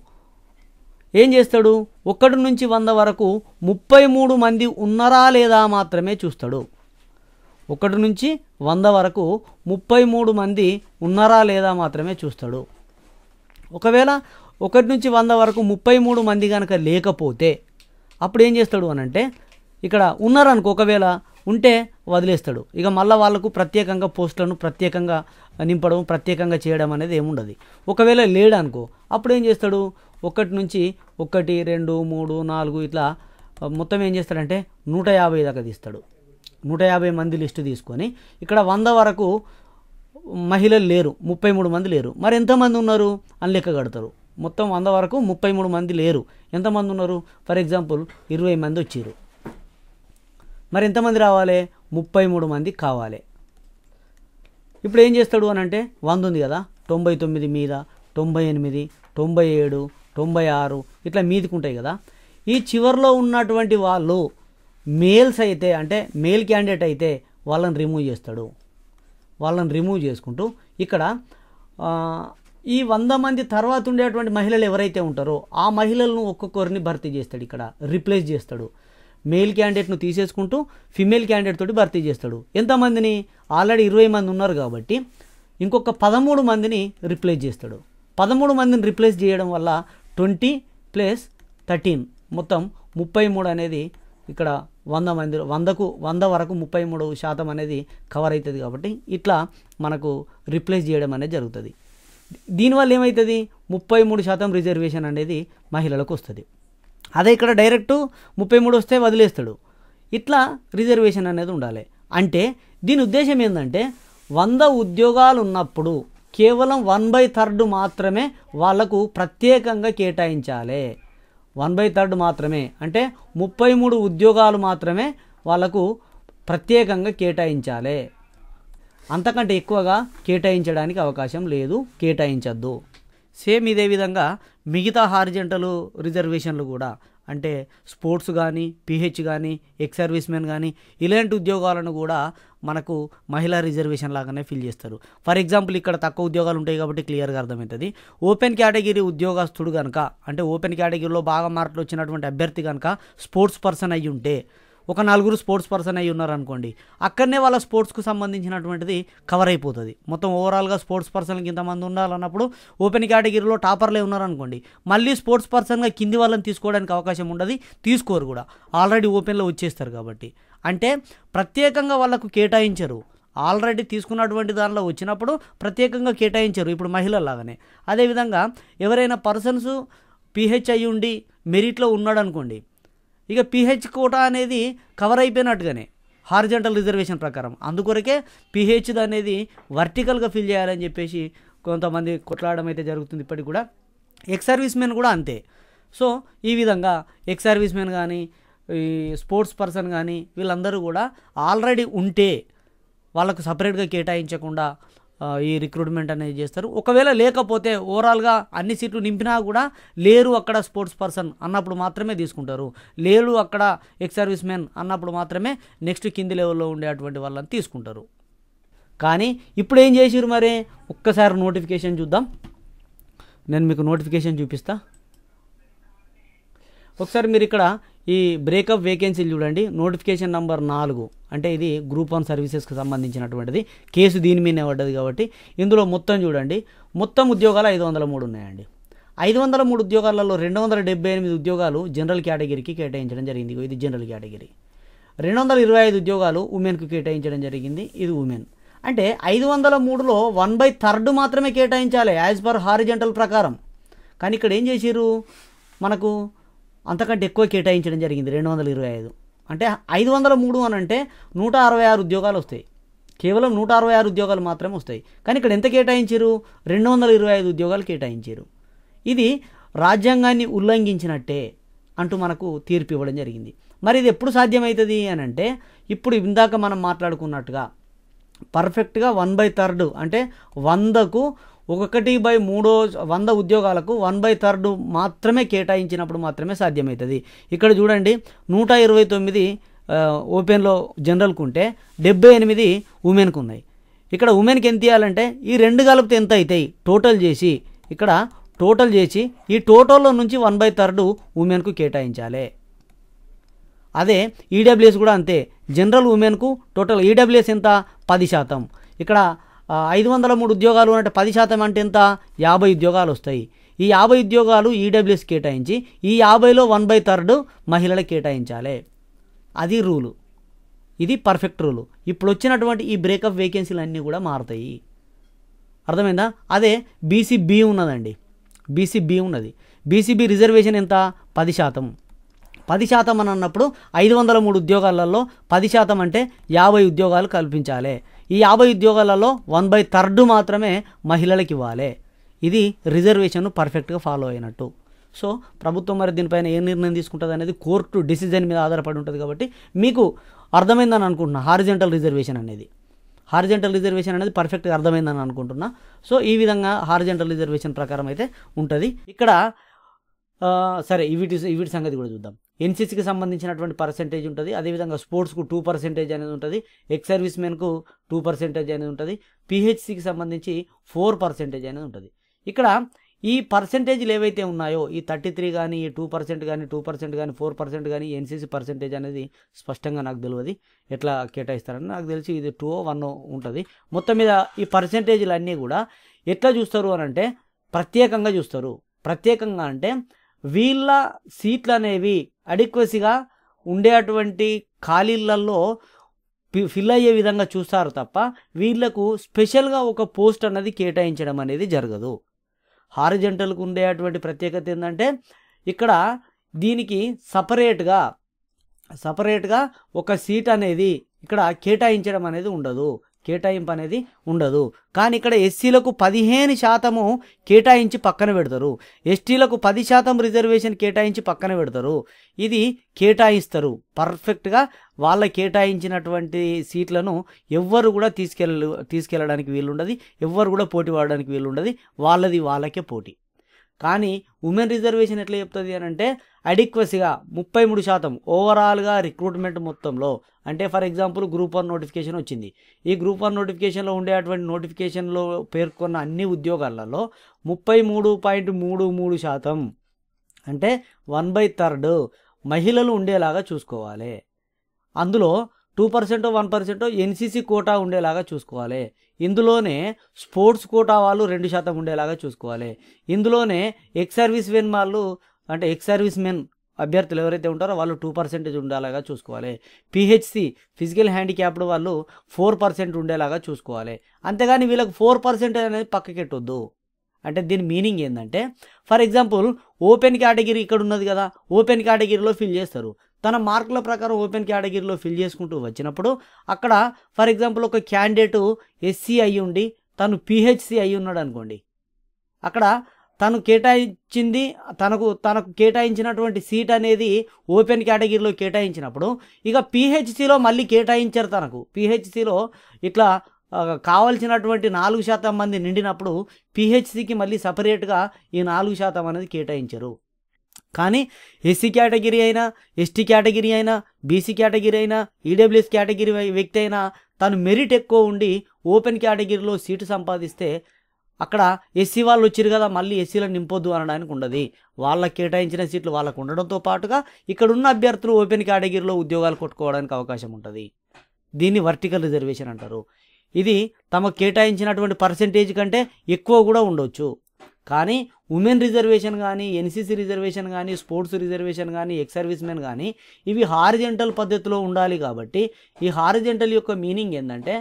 ఏం చేస్తాడు ఒకటి నుంచి వంద వరకు ముప్పై మూడు మంది ఉన్నారా లేదా మాత్రమే చూస్తాడు ఒకటి నుంచి వంద వరకు ముప్పై మూడు మంది ఉన్నారా లేదా మాత్రమే చూస్తాడు ఒకవేళ ఒకటి నుంచి వంద వరకు ముప్పై మూడు మంది కనుక లేకపోతే అప్పుడు ఏం చేస్తాడు అనంటే ఇక్కడ ఉన్నారనుకో ఒకవేళ ఉంటే వదిలేస్తాడు ఇక మళ్ళీ వాళ్ళకు ప్రత్యేకంగా పోస్టులను ప్రత్యేకంగా నింపడం ప్రత్యేకంగా చేయడం అనేది ఏముండదు ఒకవేళ లేడనుకో అప్పుడు ఏం చేస్తాడు ఒకటి నుంచి ఒకటి రెండు మూడు నాలుగు ఇట్లా మొత్తం ఏం చేస్తాడంటే నూట యాభై దాకా తీస్తాడు నూట యాభై మంది లిస్టు తీసుకొని ఇక్కడ వంద వరకు మహిళలు లేరు ముప్పై మూడు మంది లేరు మరి ఎంతమంది ఉన్నారు అని లెక్క కడతారు మొత్తం వంద వరకు ముప్పై మూడు మంది లేరు ఎంతమంది ఉన్నారు ఫర్ ఎగ్జాంపుల్ ఇరవై మంది వచ్చారు మరి ఎంతమంది రావాలి ముప్పై మూడు మంది కావాలి ఇప్పుడు ఏం చేస్తాడు అని అంటే వంద ఉంది కదా తొంభై తొమ్మిది మీద తొంభై ఎనిమిది తొంభై ఏడు తొంభై ఆరు ఇట్లా ఉంటాయి కదా ఈ చివరిలో ఉన్నటువంటి వాళ్ళు మేల్స్ అయితే అంటే మేల్ క్యాండిడేట్ అయితే వాళ్ళని రిమూవ్ చేస్తాడు వాళ్ళని రిమూవ్ చేసుకుంటూ ఇక్కడ ఈ వంద మంది తర్వాత ఉండేటువంటి మహిళలు ఎవరైతే ఉంటారో ఆ మహిళలను ఒక్కొక్కరిని భర్తీ చేస్తాడు ఇక్కడ రీప్లేస్ చేస్తాడు మేల్ క్యాండిడేట్ను తీసేసుకుంటూ ఫిమేల్ క్యాండిడేట్ తోటి భర్తీ చేస్తాడు ఎంతమందిని ఆల్రెడీ ఇరవై మంది ఉన్నారు కాబట్టి ఇంకొక పదమూడు మందిని రిప్లేస్ చేస్తాడు పదమూడు మందిని రిప్లేస్ చేయడం వల్ల ట్వంటీ ప్లస్ థర్టీన్ మొత్తం ముప్పై మూడు అనేది ఇక్కడ వంద మంది వందకు వంద వరకు ముప్పై మూడు శాతం అనేది కవర్ అవుతుంది కాబట్టి ఇట్లా మనకు రిప్లేస్ చేయడం అనేది జరుగుతుంది దీనివల్ల ఏమవుతుంది ముప్పై మూడు శాతం రిజర్వేషన్ అనేది మహిళలకు వస్తుంది అదే ఇక్కడ డైరెక్టు ముప్పై మూడు వస్తే వదిలేస్తాడు ఇట్లా రిజర్వేషన్ అనేది ఉండాలి అంటే దీని ఉద్దేశం ఏంటంటే వంద ఉద్యోగాలు ఉన్నప్పుడు కేవలం వన్ బై థర్డ్ మాత్రమే వాళ్లకు ప్రత్యేకంగా కేటాయించాలి వన్ బై థర్డ్ మాత్రమే అంటే ముప్పై మూడు ఉద్యోగాలు మాత్రమే వాళ్లకు ప్రత్యేకంగా కేటాయించాలి అంతకంటే ఎక్కువగా కేటాయించడానికి అవకాశం లేదు కేటాయించద్దు సేమ్ ఇదే విధంగా మిగతా హారిజెంటలు రిజర్వేషన్లు కూడా అంటే స్పోర్ట్స్ కానీ పిహెచ్ కానీ ఎక్స్ సర్వీస్ మెన్ కానీ ఇలాంటి ఉద్యోగాలను కూడా మనకు మహిళా రిజర్వేషన్ లాగానే ఫిల్ చేస్తారు ఫర్ ఎగ్జాంపుల్ ఇక్కడ తక్కువ ఉద్యోగాలు ఉంటాయి కాబట్టి క్లియర్గా అర్థమవుతుంది ఓపెన్ కేటగిరీ ఉద్యోగస్తుడు కనుక అంటే ఓపెన్ కేటగిరీలో బాగా మార్కులు వచ్చినటువంటి అభ్యర్థి కనుక స్పోర్ట్స్ పర్సన్ అయ్యి ఉంటే ఒక నలుగురు స్పోర్ట్స్ పర్సన్ అయి ఉన్నారనుకోండి అక్కడనే వాళ్ళ స్పోర్ట్స్కు సంబంధించినటువంటిది కవర్ అయిపోతుంది మొత్తం ఓవరాల్గా స్పోర్ట్స్ పర్సన్కి ఇంతమంది ఉండాలన్నప్పుడు ఓపెన్ కేటగిరీలో టాపర్లే ఉన్నారనుకోండి మళ్ళీ స్పోర్ట్స్ పర్సన్గా కింది వాళ్ళని తీసుకోవడానికి అవకాశం ఉండదు తీసుకోరు కూడా ఆల్రెడీ ఓపెన్లో వచ్చేస్తారు కాబట్టి అంటే ప్రత్యేకంగా వాళ్ళకు కేటాయించరు ఆల్రెడీ తీసుకున్నటువంటి దానిలో వచ్చినప్పుడు ప్రత్యేకంగా కేటాయించరు ఇప్పుడు మహిళలాగానే అదేవిధంగా ఎవరైనా పర్సన్స్ పిహెచ్ఐ ఉండి మెరిట్లో ఉన్నాడనుకోండి ఇక పీహెచ్ కోటా అనేది కవర్ అయిపోయినట్టుగానే హార్జెంటల్ రిజర్వేషన్ ప్రకారం అందుకొరకే పిహెచ్ అనేది వర్టికల్గా ఫిల్ చేయాలని చెప్పేసి కొంతమంది కొట్లాడడం అయితే జరుగుతుంది ఇప్పటికి కూడా ఎక్స్ సర్వీస్ మెన్ కూడా అంతే సో ఈ విధంగా ఎక్స్ సర్వీస్ మెన్ కానీ ఈ స్పోర్ట్స్ పర్సన్ కానీ వీళ్ళందరూ కూడా ఆల్రెడీ ఉంటే వాళ్ళకు సపరేట్గా కేటాయించకుండా ఈ రిక్రూట్మెంట్ అనేది చేస్తారు ఒకవేళ లేకపోతే ఓవరాల్గా అన్ని సీట్లు నింపినా కూడా లేరు అక్కడ స్పోర్ట్స్ పర్సన్ అన్నప్పుడు మాత్రమే తీసుకుంటారు లేరు అక్కడ ఎక్స్ సర్వీస్ మెన్ అన్నప్పుడు మాత్రమే నెక్స్ట్ కింది లెవెల్లో ఉండేటువంటి వాళ్ళని తీసుకుంటారు కానీ ఇప్పుడు ఏం చేసారు మరి ఒక్కసారి నోటిఫికేషన్ చూద్దాం నేను మీకు నోటిఫికేషన్ చూపిస్తా ఒకసారి మీరు ఇక్కడ ఈ బ్రేకప్ వేకెన్సీలు చూడండి నోటిఫికేషన్ నంబర్ నాలుగు అంటే ఇది గ్రూప్ వన్ సర్వీసెస్కి సంబంధించినటువంటిది కేసు దీని మీదనే పడ్డది కాబట్టి ఇందులో మొత్తం చూడండి మొత్తం ఉద్యోగాలు ఐదు వందల మూడు ఉన్నాయండి ఐదు వందల మూడు ఉద్యోగాలలో రెండు వందల డెబ్బై ఎనిమిది ఉద్యోగాలు జనరల్ కేటగిరీకి కేటాయించడం జరిగింది ఇది జనరల్ కేటగిరీ రెండు వందల ఇరవై ఐదు ఉద్యోగాలు ఉమెన్కు కేటాయించడం జరిగింది ఇది ఉమెన్ అంటే ఐదు వందల మూడులో వన్ బై థర్డ్ మాత్రమే కేటాయించాలి యాజ్ పర్ హారిజెంటల్ ప్రకారం కానీ ఇక్కడ ఏం చేసిరు మనకు అంతకంటే ఎక్కువ కేటాయించడం జరిగింది రెండు వందల ఇరవై ఐదు అంటే ఐదు వందల మూడు అని అంటే నూట అరవై ఆరు ఉద్యోగాలు వస్తాయి కేవలం నూట అరవై ఆరు ఉద్యోగాలు మాత్రమే వస్తాయి కానీ ఇక్కడ ఎంత కేటాయించారు రెండు వందల ఇరవై ఐదు ఉద్యోగాలు కేటాయించారు ఇది రాజ్యాంగాన్ని ఉల్లంఘించినట్టే అంటూ మనకు తీర్పు ఇవ్వడం జరిగింది మరి ఇది ఎప్పుడు సాధ్యమవుతుంది అని అంటే ఇప్పుడు ఇందాక మనం మాట్లాడుకున్నట్టుగా పర్ఫెక్ట్గా వన్ బై థర్డ్ అంటే వందకు ఒకటి బై మూడో వంద ఉద్యోగాలకు వన్ బై థర్డ్ మాత్రమే కేటాయించినప్పుడు మాత్రమే సాధ్యమవుతుంది ఇక్కడ చూడండి నూట ఇరవై తొమ్మిది ఓపెన్లో జనరల్కు ఉంటే డెబ్బై ఎనిమిది ఉమెన్కు ఉన్నాయి ఇక్కడ ఉమెన్కి ఎంత ఇవ్వాలంటే ఈ రెండు కలిపితే ఎంత అవుతాయి టోటల్ చేసి ఇక్కడ టోటల్ చేసి ఈ టోటల్లో నుంచి వన్ బై థర్డ్ ఉమెన్కు కేటాయించాలి అదే ఈడబ్ల్యూఎస్ కూడా అంతే జనరల్ ఉమెన్కు టోటల్ ఈడబ్ల్యూఎస్ ఎంత పది శాతం ఇక్కడ ఐదు వందల మూడు ఉద్యోగాలు అంటే పది శాతం అంటే ఎంత యాభై ఉద్యోగాలు వస్తాయి ఈ యాభై ఉద్యోగాలు ఈడబ్ల్యూఎస్ e కేటాయించి ఈ యాభైలో వన్ బై థర్డ్ మహిళలకు కేటాయించాలి అది రూలు ఇది పర్ఫెక్ట్ రూలు ఇప్పుడు వచ్చినటువంటి ఈ బ్రేకప్ వేకెన్సీలు అన్నీ కూడా మారుతాయి అర్థమైందా అదే బీసీ ఉన్నదండి బీసీ ఉన్నది బీసీబీ రిజర్వేషన్ ఎంత పది శాతం పది శాతం అని అన్నప్పుడు ఐదు వందల మూడు ఉద్యోగాలలో పది శాతం అంటే యాభై ఉద్యోగాలు కల్పించాలి ఈ యాభై ఉద్యోగాలలో వన్ బై థర్డ్ మాత్రమే మహిళలకు ఇవ్వాలి ఇది రిజర్వేషన్ను పర్ఫెక్ట్గా ఫాలో అయినట్టు సో ప్రభుత్వం మరి దీనిపైన ఏ నిర్ణయం తీసుకుంటుంది అనేది కోర్టు డిసిజన్ మీద ఆధారపడి ఉంటుంది కాబట్టి మీకు అర్థమైందని అనుకుంటున్నా హారిజెంటల్ రిజర్వేషన్ అనేది హారిజెంటల్ రిజర్వేషన్ అనేది పర్ఫెక్ట్గా అర్థమైందని అనుకుంటున్నా సో ఈ విధంగా హారిజెంటల్ రిజర్వేషన్ ప్రకారం అయితే ఉంటుంది ఇక్కడ సరే ఇవిటి ఇవిటి సంగతి కూడా చూద్దాం ఎన్సీసీకి సంబంధించినటువంటి పర్సెంటేజ్ ఉంటుంది అదేవిధంగా స్పోర్ట్స్కు టూ పర్సెంటేజ్ అనేది ఉంటుంది ఎక్స్ సర్వీస్ మెన్కు టూ పర్సెంటేజ్ అనేది ఉంటుంది పిహెచ్సికి సంబంధించి ఫోర్ పర్సెంటేజ్ అనేది ఉంటుంది ఇక్కడ ఈ పర్సెంటేజ్లు ఏవైతే ఉన్నాయో ఈ థర్టీ త్రీ కానీ ఈ టూ పర్సెంట్ కానీ టూ పర్సెంట్ కానీ ఫోర్ పర్సెంట్ కానీ ఎన్సీసీ పర్సెంటేజ్ అనేది స్పష్టంగా నాకు తెలియదు ఎట్లా కేటాయిస్తారని నాకు తెలిసి ఇది టూ వన్ ఉంటుంది మొత్తం మీద ఈ పర్సెంటేజ్లు అన్నీ కూడా ఎట్లా చూస్తారు అని అంటే ప్రత్యేకంగా చూస్తారు ప్రత్యేకంగా అంటే వీళ్ళ సీట్లు అనేవి ఉండే ఉండేటువంటి ఖాళీలలో ఫిల్ అయ్యే విధంగా చూస్తారు తప్ప వీళ్లకు స్పెషల్గా ఒక పోస్ట్ అన్నది కేటాయించడం అనేది జరగదు హారిజెంటల్కు ఉండేటువంటి ప్రత్యేకత ఏంటంటే ఇక్కడ దీనికి సపరేట్గా సపరేట్గా ఒక సీట్ అనేది ఇక్కడ కేటాయించడం అనేది ఉండదు కేటాయింపు అనేది ఉండదు కానీ ఇక్కడ ఎస్సీలకు పదిహేను శాతము కేటాయించి పక్కన పెడతారు ఎస్టీలకు పది శాతం రిజర్వేషన్ కేటాయించి పక్కన పెడతారు ఇది కేటాయిస్తారు పర్ఫెక్ట్గా వాళ్ళ కేటాయించినటువంటి సీట్లను ఎవ్వరు కూడా తీసుకెళ్ళ తీసుకెళ్ళడానికి వీలుండదు ఎవ్వరు కూడా పోటీ పడడానికి వీలుండదు వాళ్ళది వాళ్ళకే పోటీ కానీ ఉమెన్ రిజర్వేషన్ ఎట్లా చెప్తుంది అని అంటే అడిక్వసీగా ముప్పై మూడు శాతం ఓవరాల్గా రిక్రూట్మెంట్ మొత్తంలో అంటే for example group one notification వచ్చింది ఈ గ్రూప్ వన్ నోటిఫికేషన్లో ఉండే అటువంటి నోటిఫికేషన్లో పేర్కొన్న అన్ని ఉద్యోగాలలో ముప్పై మూడు పాయింట్ మూడు మూడు శాతం అంటే వన్ బై థర్డ్ మహిళలు ఉండేలాగా చూసుకోవాలి అందులో టూ పర్సెంటో వన్ పర్సెంటో ఎన్సీసీ కోటా ఉండేలాగా చూసుకోవాలి ఇందులోనే స్పోర్ట్స్ కోటా వాళ్ళు రెండు శాతం ఉండేలాగా చూసుకోవాలి ఇందులోనే ఎక్స్ సర్వీస్ మెన్ వాళ్ళు అంటే ఎక్స్ సర్వీస్ మెన్ అభ్యర్థులు ఎవరైతే ఉంటారో వాళ్ళు టూ పర్సెంటేజ్ ఉండేలాగా చూసుకోవాలి పిహెచ్సి ఫిజికల్ హ్యాండిక్యాప్డ్ వాళ్ళు ఫోర్ పర్సెంట్ ఉండేలాగా చూసుకోవాలి అంతేగాని వీళ్ళకి ఫోర్ పర్సెంటేజ్ అనేది పక్కకెట్టొద్దు అంటే దీని మీనింగ్ ఏంటంటే ఫర్ ఎగ్జాంపుల్ ఓపెన్ కేటగిరీ ఇక్కడ ఉన్నది కదా ఓపెన్ కేటగిరీలో ఫిల్ చేస్తారు తన మార్కుల ప్రకారం ఓపెన్ కేటగిరీలో ఫిల్ చేసుకుంటూ వచ్చినప్పుడు అక్కడ ఫర్ ఎగ్జాంపుల్ ఒక క్యాండిడేట్ ఎస్సీ అయి ఉండి తను పిహెచ్సి అయి ఉన్నాడు అనుకోండి అక్కడ తను కేటాయించింది తనకు తనకు కేటాయించినటువంటి సీట్ అనేది ఓపెన్ కేటగిరీలో కేటాయించినప్పుడు ఇక పిహెచ్సిలో మళ్ళీ కేటాయించారు తనకు పిహెచ్సిలో ఇట్లా కావలసినటువంటి నాలుగు శాతం మంది నిండినప్పుడు పిహెచ్సికి మళ్ళీ సపరేట్గా ఈ నాలుగు శాతం అనేది కేటాయించరు కానీ ఎస్సీ కేటగిరీ అయినా ఎస్టీ కేటగిరీ అయినా బీసీ కేటగిరీ అయినా ఈడబ్ల్యూఎస్ కేటగిరీ వ్యక్తి అయినా తను మెరిట్ ఎక్కువ ఉండి ఓపెన్ కేటగిరీలో సీటు సంపాదిస్తే అక్కడ ఎస్సీ వాళ్ళు వచ్చారు కదా మళ్ళీ ఎస్సీలను నింపొద్దు అనడానికి ఉండదు వాళ్ళకి కేటాయించిన సీట్లు వాళ్ళకు ఉండడంతో పాటుగా ఇక్కడ ఉన్న అభ్యర్థులు ఓపెన్ కేటగిరీలో ఉద్యోగాలు కొట్టుకోవడానికి అవకాశం ఉంటుంది దీన్ని వర్టికల్ రిజర్వేషన్ అంటారు ఇది తమకు కేటాయించినటువంటి పర్సంటేజ్ కంటే ఎక్కువ కూడా ఉండొచ్చు కానీ ఉమెన్ రిజర్వేషన్ కానీ ఎన్సీసీ రిజర్వేషన్ కానీ స్పోర్ట్స్ రిజర్వేషన్ కానీ ఎక్స్ సర్వీస్ మెన్ కానీ ఇవి హారిజెంటల్ పద్ధతిలో ఉండాలి కాబట్టి ఈ హారిజెంటల్ యొక్క మీనింగ్ ఏంటంటే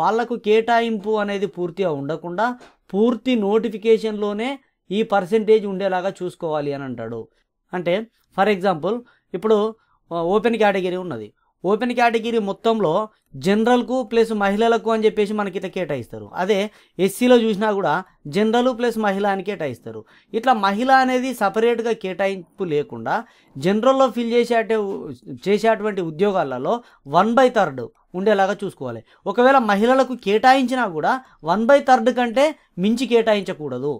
వాళ్లకు కేటాయింపు అనేది పూర్తిగా ఉండకుండా పూర్తి నోటిఫికేషన్లోనే ఈ పర్సెంటేజ్ ఉండేలాగా చూసుకోవాలి అని అంటాడు అంటే ఫర్ ఎగ్జాంపుల్ ఇప్పుడు ఓపెన్ కేటగిరీ ఉన్నది ఓపెన్ కేటగిరీ మొత్తంలో జనరల్కు ప్లస్ మహిళలకు అని చెప్పేసి మనకి ఇట్లా కేటాయిస్తారు అదే ఎస్సీలో చూసినా కూడా జనరల్ ప్లస్ మహిళ అని కేటాయిస్తారు ఇట్లా మహిళ అనేది సపరేట్గా కేటాయింపు లేకుండా జనరల్లో ఫిల్ చేసేట చేసేటువంటి ఉద్యోగాలలో వన్ బై థర్డ్ ఉండేలాగా చూసుకోవాలి ఒకవేళ మహిళలకు కేటాయించినా కూడా వన్ బై థర్డ్ కంటే మించి కేటాయించకూడదు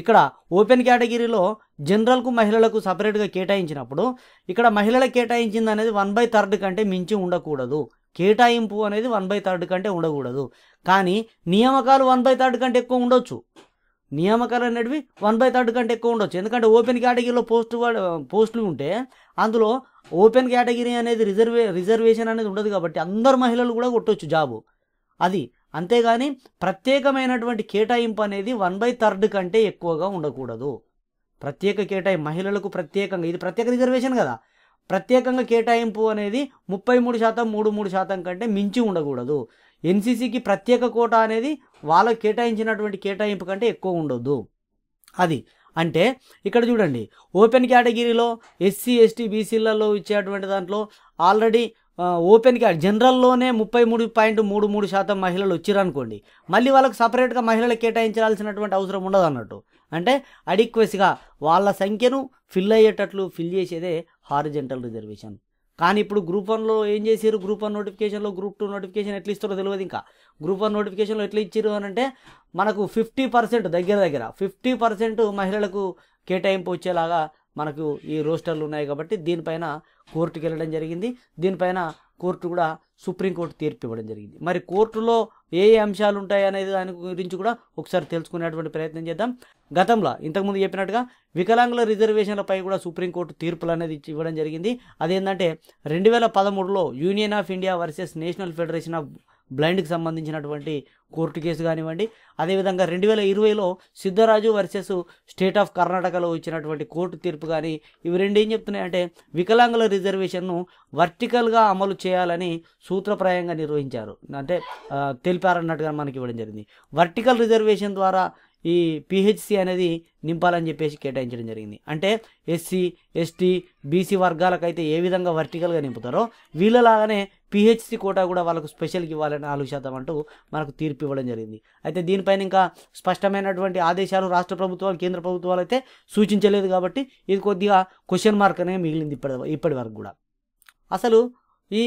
ఇక్కడ ఓపెన్ కేటగిరీలో జనరల్కు మహిళలకు సపరేట్గా కేటాయించినప్పుడు ఇక్కడ మహిళలకు కేటాయించింది అనేది వన్ బై థర్డ్ కంటే మించి ఉండకూడదు కేటాయింపు అనేది వన్ బై థర్డ్ కంటే ఉండకూడదు కానీ నియామకాలు వన్ బై థర్డ్ కంటే ఎక్కువ ఉండొచ్చు నియామకాలు అనేటివి వన్ బై థర్డ్ కంటే ఎక్కువ ఉండొచ్చు ఎందుకంటే ఓపెన్ కేటగిరీలో పోస్టు పోస్టులు ఉంటే అందులో ఓపెన్ కేటగిరీ అనేది రిజర్వే రిజర్వేషన్ అనేది ఉండదు కాబట్టి అందరు మహిళలు కూడా కొట్టవచ్చు జాబు అది అంతేగాని ప్రత్యేకమైనటువంటి కేటాయింపు అనేది వన్ బై థర్డ్ కంటే ఎక్కువగా ఉండకూడదు ప్రత్యేక కేటాయి మహిళలకు ప్రత్యేకంగా ఇది ప్రత్యేక రిజర్వేషన్ కదా ప్రత్యేకంగా కేటాయింపు అనేది ముప్పై మూడు శాతం మూడు మూడు శాతం కంటే మించి ఉండకూడదు ఎన్సీసీకి ప్రత్యేక కోట అనేది వాళ్ళకు కేటాయించినటువంటి కేటాయింపు కంటే ఎక్కువ ఉండొద్దు అది అంటే ఇక్కడ చూడండి ఓపెన్ కేటగిరీలో ఎస్సీ ఎస్టీ బీసీలలో ఇచ్చేటువంటి దాంట్లో ఆల్రెడీ ఓపెన్కి జనరల్లోనే ముప్పై మూడు పాయింట్ మూడు మూడు శాతం మహిళలు వచ్చిరనుకోండి మళ్ళీ వాళ్ళకు సపరేట్గా మహిళలు కేటాయించాల్సినటువంటి అవసరం ఉండదు అన్నట్టు అంటే అడిక్వెస్గా వాళ్ళ సంఖ్యను ఫిల్ అయ్యేటట్లు ఫిల్ చేసేదే హారిజెంటల్ రిజర్వేషన్ కానీ ఇప్పుడు గ్రూప్ వన్లో ఏం చేశారు గ్రూప్ వన్ నోటిఫికేషన్లో గ్రూప్ టూ నోటిఫికేషన్ ఎట్లా ఇస్తారో తెలియదు ఇంకా గ్రూప్ వన్ నోటిఫికేషన్లో ఎట్లా ఇచ్చారు అని అంటే మనకు ఫిఫ్టీ పర్సెంట్ దగ్గర దగ్గర ఫిఫ్టీ పర్సెంట్ మహిళలకు కేటాయింపు వచ్చేలాగా మనకు ఈ రోస్టర్లు ఉన్నాయి కాబట్టి దీనిపైన కోర్టుకి వెళ్ళడం జరిగింది దీనిపైన కోర్టు కూడా సుప్రీంకోర్టు తీర్పు ఇవ్వడం జరిగింది మరి కోర్టులో ఏ ఏ అంశాలు ఉంటాయి అనేది దాని గురించి కూడా ఒకసారి తెలుసుకునేటువంటి ప్రయత్నం చేద్దాం గతంలో ఇంతకుముందు చెప్పినట్టుగా వికలాంగుల రిజర్వేషన్లపై కూడా సుప్రీంకోర్టు తీర్పులు అనేది ఇవ్వడం జరిగింది అదేంటంటే రెండు వేల పదమూడులో Union of India versus National Federation of బ్లైండ్కి సంబంధించినటువంటి కోర్టు కేసు కానివ్వండి అదేవిధంగా రెండు వేల ఇరవైలో సిద్ధరాజు వర్సెస్ స్టేట్ ఆఫ్ కర్ణాటకలో వచ్చినటువంటి కోర్టు తీర్పు కానీ ఇవి రెండు ఏం చెప్తున్నాయంటే వికలాంగుల రిజర్వేషన్ను వర్టికల్గా అమలు చేయాలని సూత్రప్రాయంగా నిర్వహించారు అంటే తెలిపారన్నట్టుగా మనకి ఇవ్వడం జరిగింది వర్టికల్ రిజర్వేషన్ ద్వారా ఈ పిహెచ్సి అనేది నింపాలని చెప్పేసి కేటాయించడం జరిగింది అంటే ఎస్సీ ఎస్టీ బీసీ వర్గాలకైతే ఏ విధంగా వర్టికల్గా నింపుతారో వీళ్ళలాగానే పిహెచ్సి కోటా కూడా వాళ్ళకు స్పెషల్గా ఇవ్వాలని నాలుగు శాతం అంటూ మనకు తీర్పు ఇవ్వడం జరిగింది అయితే దీనిపైన ఇంకా స్పష్టమైనటువంటి ఆదేశాలు రాష్ట్ర ప్రభుత్వాలు కేంద్ర ప్రభుత్వాలు అయితే సూచించలేదు కాబట్టి ఇది కొద్దిగా క్వశ్చన్ మార్క్ అనేది మిగిలింది ఇప్పటి ఇప్పటి వరకు కూడా అసలు ఈ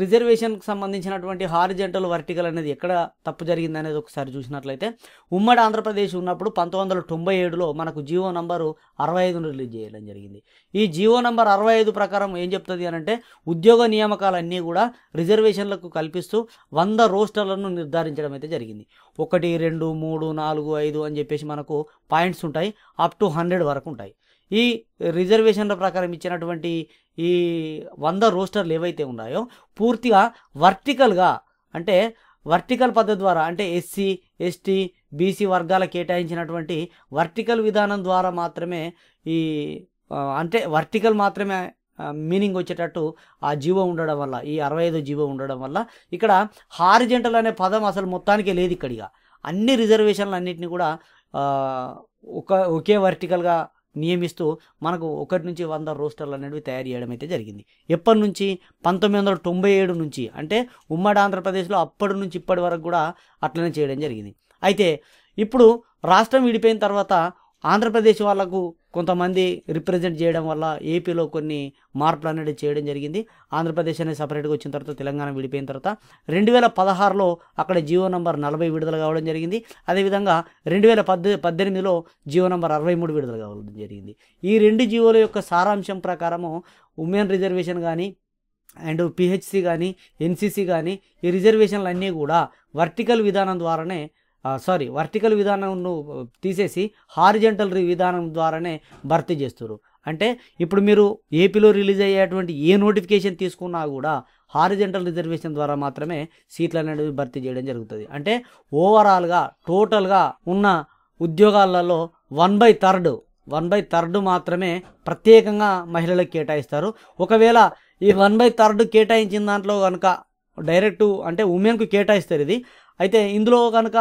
రిజర్వేషన్కు సంబంధించినటువంటి హారిజెంటల్ వర్టికల్ అనేది ఎక్కడ తప్పు జరిగింది అనేది ఒకసారి చూసినట్లయితే ఉమ్మడి ఆంధ్రప్రదేశ్ ఉన్నప్పుడు పంతొమ్మిది వందల తొంభై ఏడులో మనకు జియో నంబరు అరవై ఐదును రిలీజ్ చేయడం జరిగింది ఈ జియో నంబర్ అరవై ఐదు ప్రకారం ఏం చెప్తుంది అని అంటే ఉద్యోగ నియామకాలన్నీ కూడా రిజర్వేషన్లకు కల్పిస్తూ వంద రోస్టర్లను నిర్ధారించడం అయితే జరిగింది ఒకటి రెండు మూడు నాలుగు ఐదు అని చెప్పేసి మనకు పాయింట్స్ ఉంటాయి అప్ టు హండ్రెడ్ వరకు ఉంటాయి ఈ రిజర్వేషన్ల ప్రకారం ఇచ్చినటువంటి ఈ వంద రోస్టర్లు ఏవైతే ఉన్నాయో పూర్తిగా వర్టికల్గా అంటే వర్టికల్ పద్ధతి ద్వారా అంటే ఎస్సీ ఎస్టీ బీసీ వర్గాల కేటాయించినటువంటి వర్టికల్ విధానం ద్వారా మాత్రమే ఈ అంటే వర్టికల్ మాత్రమే మీనింగ్ వచ్చేటట్టు ఆ జీవో ఉండడం వల్ల ఈ అరవై ఐదు జీవో ఉండడం వల్ల ఇక్కడ హారిజెంటల్ అనే పదం అసలు మొత్తానికే లేదు ఇక్కడిగా అన్ని రిజర్వేషన్లు అన్నింటినీ కూడా ఒక ఒకే వర్టికల్గా నియమిస్తూ మనకు ఒకటి నుంచి వంద రోస్టర్లు అనేవి తయారు చేయడం అయితే జరిగింది ఎప్పటి నుంచి పంతొమ్మిది వందల తొంభై ఏడు నుంచి అంటే ఉమ్మడి ఆంధ్రప్రదేశ్లో అప్పటి నుంచి ఇప్పటి వరకు కూడా అట్లనే చేయడం జరిగింది అయితే ఇప్పుడు రాష్ట్రం విడిపోయిన తర్వాత ఆంధ్రప్రదేశ్ వాళ్ళకు కొంతమంది రిప్రజెంట్ చేయడం వల్ల ఏపీలో కొన్ని మార్పులు అనేది చేయడం జరిగింది ఆంధ్రప్రదేశ్ అనేది సపరేట్గా వచ్చిన తర్వాత తెలంగాణ విడిపోయిన తర్వాత రెండు వేల పదహారులో అక్కడ జియో నంబర్ నలభై విడుదల కావడం జరిగింది అదేవిధంగా రెండు వేల పద్ద పద్దెనిమిదిలో జియో నంబర్ అరవై మూడు విడుదల కావడం జరిగింది ఈ రెండు జియోల యొక్క సారాంశం ప్రకారము ఉమెన్ రిజర్వేషన్ కానీ అండ్ పిహెచ్సి కానీ ఎన్సిసి కానీ ఈ రిజర్వేషన్లు అన్నీ కూడా వర్టికల్ విధానం ద్వారానే సారీ వర్టికల్ విధానంను తీసేసి హారిజెంటల్ విధానం ద్వారానే భర్తీ చేస్తారు అంటే ఇప్పుడు మీరు ఏపీలో రిలీజ్ అయ్యేటువంటి ఏ నోటిఫికేషన్ తీసుకున్నా కూడా హారిజెంటల్ రిజర్వేషన్ ద్వారా మాత్రమే సీట్లు అనేవి భర్తీ చేయడం జరుగుతుంది అంటే ఓవరాల్గా టోటల్గా ఉన్న ఉద్యోగాలలో one by third one by third మాత్రమే ప్రత్యేకంగా మహిళలకు కేటాయిస్తారు ఒకవేళ ఈ వన్ బై థర్డ్ కేటాయించిన దాంట్లో కనుక డైరెక్టు అంటే ఉమెన్కు కేటాయిస్తారు ఇది అయితే ఇందులో కనుక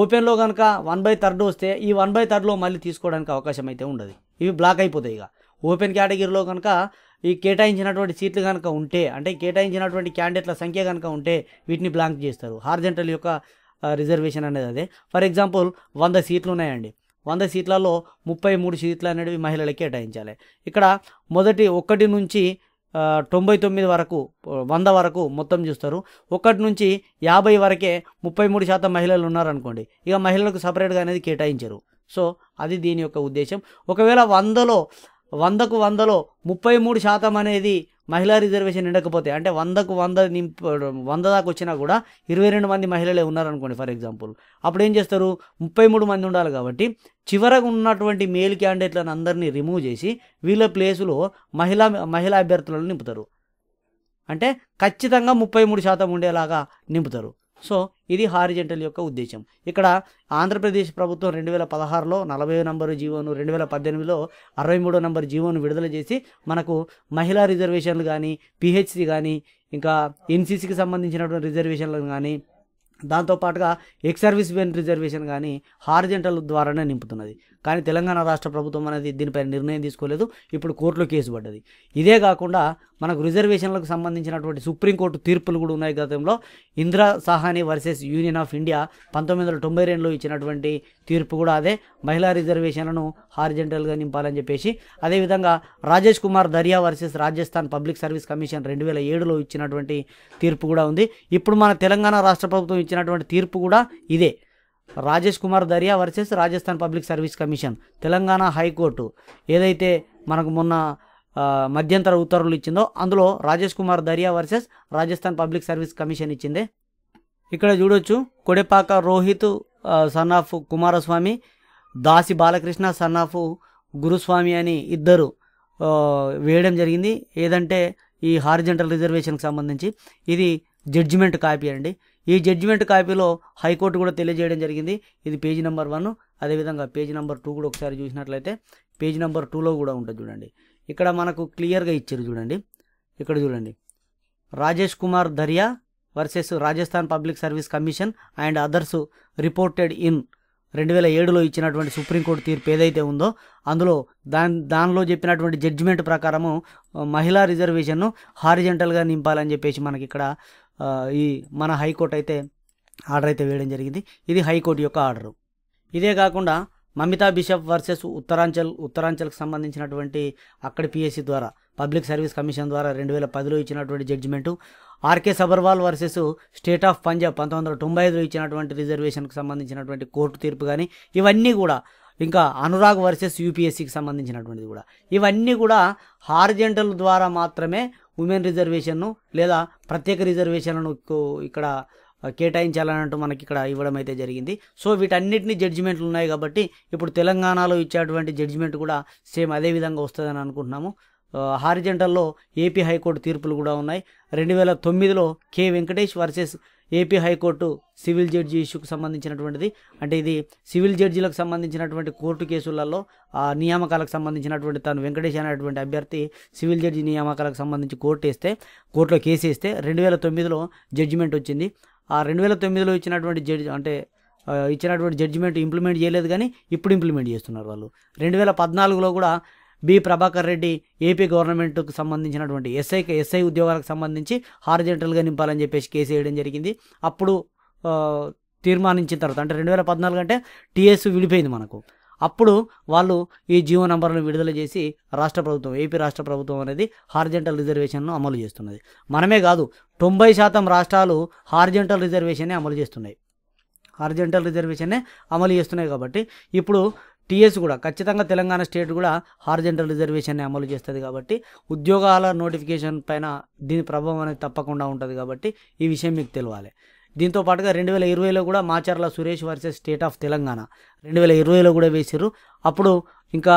ఓపెన్లో కనుక వన్ బై థర్డ్ వస్తే ఈ వన్ బై థర్డ్లో మళ్ళీ తీసుకోవడానికి అవకాశం అయితే ఉండదు ఇవి బ్లాక్ అయిపోతాయి ఇక ఓపెన్ కేటగిరీలో కనుక ఈ కేటాయించినటువంటి సీట్లు కనుక ఉంటే అంటే కేటాయించినటువంటి క్యాండిడేట్ల సంఖ్య కనుక ఉంటే వీటిని బ్లాంక్ చేస్తారు హార్జెంటల్ యొక్క రిజర్వేషన్ అనేది అదే ఫర్ ఎగ్జాంపుల్ వంద సీట్లు ఉన్నాయండి వంద సీట్లలో ముప్పై మూడు సీట్లు అనేవి మహిళలకు కేటాయించాలి ఇక్కడ మొదటి ఒకటి నుంచి తొంభై తొమ్మిది వరకు వంద వరకు మొత్తం చూస్తారు ఒకటి నుంచి యాభై వరకే ముప్పై మూడు శాతం మహిళలు ఉన్నారనుకోండి ఇక మహిళలకు సపరేట్గా అనేది కేటాయించరు సో అది దీని యొక్క ఉద్దేశం ఒకవేళ వందలో వందకు వందలో ముప్పై మూడు శాతం అనేది మహిళా రిజర్వేషన్ ఉండకపోతే అంటే వందకు వంద నింప వంద దాకా వచ్చినా కూడా ఇరవై రెండు మంది మహిళలే ఉన్నారనుకోండి ఫర్ ఎగ్జాంపుల్ అప్పుడు ఏం చేస్తారు ముప్పై మూడు మంది ఉండాలి కాబట్టి చివరకు ఉన్నటువంటి మేల్ క్యాండిడేట్లను అందరినీ రిమూవ్ చేసి వీళ్ళ ప్లేసులో మహిళా మహిళా అభ్యర్థులను నింపుతారు అంటే ఖచ్చితంగా ముప్పై మూడు శాతం ఉండేలాగా నింపుతారు సో ఇది హారిజెంటల్ యొక్క ఉద్దేశం ఇక్కడ ఆంధ్రప్రదేశ్ ప్రభుత్వం రెండు వేల పదహారులో నలభై నంబరు జీవోను రెండు వేల పద్దెనిమిదిలో అరవై మూడో నంబర్ జీవోను విడుదల చేసి మనకు మహిళా రిజర్వేషన్లు కానీ పిహెచ్సి కానీ ఇంకా ఎన్సీసీకి సంబంధించినటువంటి రిజర్వేషన్లు కానీ దాంతోపాటుగా ఎక్స్ సర్వీస్ బెన్ రిజర్వేషన్ కానీ హారిజెంటల్ ద్వారానే నింపుతున్నది కానీ తెలంగాణ రాష్ట్ర ప్రభుత్వం అనేది దీనిపై నిర్ణయం తీసుకోలేదు ఇప్పుడు కోర్టులో కేసు పడ్డది ఇదే కాకుండా మనకు రిజర్వేషన్లకు సంబంధించినటువంటి సుప్రీంకోర్టు తీర్పులు కూడా ఉన్నాయి గతంలో Indra Sawhney versus union of India పంతొమ్మిది వందల తొంభై రెండులో ఇచ్చినటువంటి తీర్పు కూడా అదే మహిళా రిజర్వేషన్లను హారిజెంటల్గా నింపాలని చెప్పేసి అదేవిధంగా Rajesh Kumar Daria versus Rajasthan public service commission రెండు వేల ఏడులో ఇచ్చినటువంటి తీర్పు కూడా ఉంది ఇప్పుడు మన తెలంగాణ రాష్ట్ర ప్రభుత్వం ఇచ్చినటువంటి తీర్పు కూడా ఇదే Rajesh Kumar Daria versus Rajasthan public service commission Telangana high court ఏదైతే మనకు మొన్న మధ్యంతర ఉత్తర్వులు ఇచ్చిందో అందులో Rajesh Kumar Daria versus Rajasthan public service commission ఇచ్చింది ఇక్కడ చూడొచ్చు Kodepaka Rohit son of Kumaraswamy Dasi Balakrishna son of Guruswamy అని ఇద్దరు వేయడం జరిగింది ఏదంటే ఈ హారిజెంటల్ రిజర్వేషన్కి సంబంధించి ఇది జడ్జిమెంట్ కాపీ అండి ఈ జడ్జిమెంట్ కాపీలో హైకోర్టు కూడా తెలియజేయడం జరిగింది ఇది పేజీ నెంబర్ వన్ అదేవిధంగా పేజీ నెంబర్ టూ కూడా ఒకసారి చూసినట్లయితే పేజీ నెంబర్ టూలో కూడా ఉంటుంది చూడండి ఇక్కడ మనకు క్లియర్గా ఇచ్చారు చూడండి ఇక్కడ చూడండి Rajesh Kumar Daria versus Rajasthan public service commission and others reported in రెండు వేల ఏడులో ఇచ్చినటువంటి సుప్రీంకోర్టు తీర్పు ఏదైతే ఉందో అందులో దాని దానిలో చెప్పినటువంటి జడ్జిమెంట్ ప్రకారము మహిళా రిజర్వేషన్ను హారిజెంటల్గా నింపాలని చెప్పేసి మనకి ఇక్కడ ఈ మన హైకోర్టు అయితే ఆర్డర్ అయితే వేయడం జరిగింది ఇది హైకోర్టు యొక్క ఆర్డరు ఇదే కాకుండా మమితా బిషప్ వర్సెస్ ఉత్తరాంచల్ ఉత్తరాంచల్కి సంబంధించినటువంటి అక్కడి పిఎస్సి ద్వారా పబ్లిక్ సర్వీస్ కమిషన్ ద్వారా రెండు వేల పదిలో ఇచ్చినటువంటి judgement R K Sabharwal versus state of Punjab పంతొమ్మిది వందల తొంభై ఐదులో ఇచ్చినటువంటి రిజర్వేషన్కి సంబంధించినటువంటి కోర్టు తీర్పు కానీ ఇవన్నీ కూడా ఇంకా అనురాగ్ వర్సెస్ యూపీఎస్సికి సంబంధించినటువంటిది కూడా ఇవన్నీ కూడా హార్జెంటల్ ద్వారా మాత్రమే ఉమెన్ రిజర్వేషన్ను లేదా ప్రత్యేక రిజర్వేషన్లను ఇక్కడ కేటాయించాలన్నట్టు మనకి ఇక్కడ ఇవ్వడం అయితే జరిగింది సో వీటన్నిటిని జడ్జిమెంట్లు ఉన్నాయి కాబట్టి ఇప్పుడు తెలంగాణలో ఇచ్చేటువంటి జడ్జిమెంట్ కూడా సేమ్ అదే విధంగా వస్తుందని అనుకుంటున్నాము హారిజెంటల్లో ఏపీ హైకోర్టు తీర్పులు కూడా ఉన్నాయి రెండు వేల తొమ్మిదిలో K Venkatesh versus AP high court civil judge ఇష్యూకు సంబంధించినటువంటిది అంటే ఇది సివిల్ జడ్జిలకు సంబంధించినటువంటి కోర్టు కేసులలో ఆ నియామకాలకు సంబంధించినటువంటి తాను వెంకటేష్ అనేటువంటి అభ్యర్థి సివిల్ జడ్జి నియామకాలకు సంబంధించి కోర్టు వేస్తే కోర్టులో కేసు వేస్తే రెండు వేల తొమ్మిదిలో జడ్జిమెంట్ వచ్చింది ఆ రెండు వేల తొమ్మిదిలో ఇచ్చినటువంటి జడ్జి అంటే ఇచ్చినటువంటి జడ్జిమెంట్ ఇంప్లిమెంట్ చేయలేదు కానీ ఇప్పుడు ఇంప్లిమెంట్ చేస్తున్నారు వాళ్ళు రెండు వేల పద్నాలుగులో కూడా బి ప్రభాకర్ రెడ్డి ఏపీ గవర్నమెంట్కు సంబంధించినటువంటి ఎస్ఐ ఎస్ఐ ఉద్యోగాలకు సంబంధించి హారిజెంటల్గా నింపాలని చెప్పేసి కేసు వేయడం జరిగింది అప్పుడు తీర్మానించిన తర్వాత అంటే రెండు వేల పద్నాలుగు అంటే టీఎస్ విడిపోయింది మనకు అప్పుడు వాళ్ళు ఈ జీవో నంబర్ను విడుదల చేసి రాష్ట్ర ప్రభుత్వం ఏపీ రాష్ట్ర ప్రభుత్వం అనేది హార్జెంటల్ రిజర్వేషన్ను అమలు చేస్తున్నది మనమే కాదు తొంభై శాతం రాష్ట్రాలు హార్జెంటల్ రిజర్వేషన్నే అమలు చేస్తున్నాయి హార్జెంటల్ రిజర్వేషన్నే అమలు చేస్తున్నాయి కాబట్టి ఇప్పుడు టీఎస్ కూడా ఖచ్చితంగా తెలంగాణ స్టేట్ కూడా హార్జెంటల్ రిజర్వేషన్ని అమలు చేస్తుంది కాబట్టి ఉద్యోగాల నోటిఫికేషన్ పైన దీని ప్రభావం అనేది తప్పకుండా ఉంటుంది కాబట్టి ఈ విషయం మీకు తెలియాలి దీంతో పాటుగా రెండు వేల ఇరవైలో కూడా Macherla Suresh versus state of Telangana రెండు వేల ఇరవైలో కూడా వేశారు అప్పుడు ఇంకా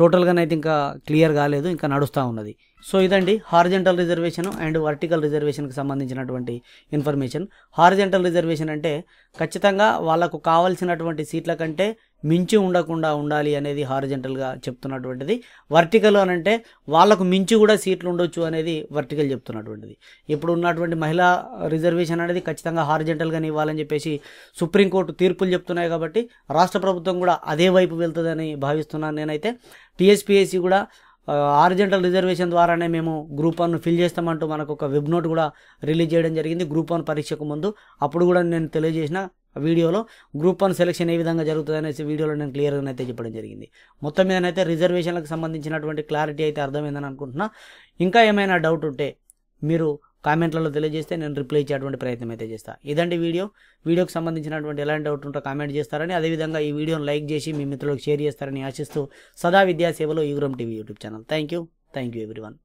టోటల్గానైతే ఇంకా క్లియర్ కాలేదు ఇంకా నడుస్తూ ఉన్నది సో ఇదండి హార్జెంటల్ రిజర్వేషన్ అండ్ వర్టికల్ రిజర్వేషన్కి సంబంధించినటువంటి ఇన్ఫర్మేషన్ హార్జెంటల్ రిజర్వేషన్ అంటే ఖచ్చితంగా వాళ్ళకు కావాల్సినటువంటి సీట్ల కంటే మించి ఉండకుండా ఉండాలి అనేది హారిజెంటల్గా చెప్తున్నటువంటిది వర్టికల్ అని అంటే వాళ్ళకు మించి కూడా సీట్లు ఉండొచ్చు అనేది వర్టికల్ చెప్తున్నటువంటిది ఇప్పుడు ఉన్నటువంటి మహిళా రిజర్వేషన్ అనేది ఖచ్చితంగా హారిజెంటల్గానే ఇవ్వాలని చెప్పేసి సుప్రీంకోర్టు తీర్పులు చెప్తున్నాయి కాబట్టి రాష్ట్ర ప్రభుత్వం కూడా అదే వైపు వెళ్తుందని భావిస్తున్నాను నేనైతే టీఎస్పీఎస్సీ కూడా ఆరిజెంటల్ రిజర్వేషన్ ద్వారానే మేము గ్రూప్ వన్ ఫిల్ చేస్తామంటూ మనకు ఒక వెబ్ నోట్ కూడా రిలీజ్ చేయడం జరిగింది గ్రూప్ వన్ పరీక్షకు ముందు అప్పుడు కూడా నేను తెలియజేసిన వీడియోలో గ్రూప్ వన్ సెలెక్షన్ ఏ విధంగా జరుగుతుంది అనేసి వీడియోలో నేను క్లియర్గా అయితే చెప్పడం జరిగింది మొత్తం మీద అయితే రిజర్వేషన్లకు సంబంధించినటువంటి క్లారిటీ అయితే అర్థమైందని అనుకుంటున్నా ఇంకా ఏమైనా డౌట్ ఉంటే మీరు కామెంట్లలో తెలియజేస్తే నేను రిప్లై ఇచ్చేటువంటి ప్రయత్నం అయితే చేస్తాను ఇదండి వీడియో వీడియోకి సంబంధించినటువంటి ఎలాంటి డౌట్ ఉంటే కామెంట్ చేస్తారని అదేవిధంగా ఈ వీడియోని లైక్ చేసి మీ మిత్రులకు షేర్ చేస్తారని ఆశిస్తూ సదా విద్యాసేవలో ఈగ్రోమ్ TV YouTube channel thank you thank you everyone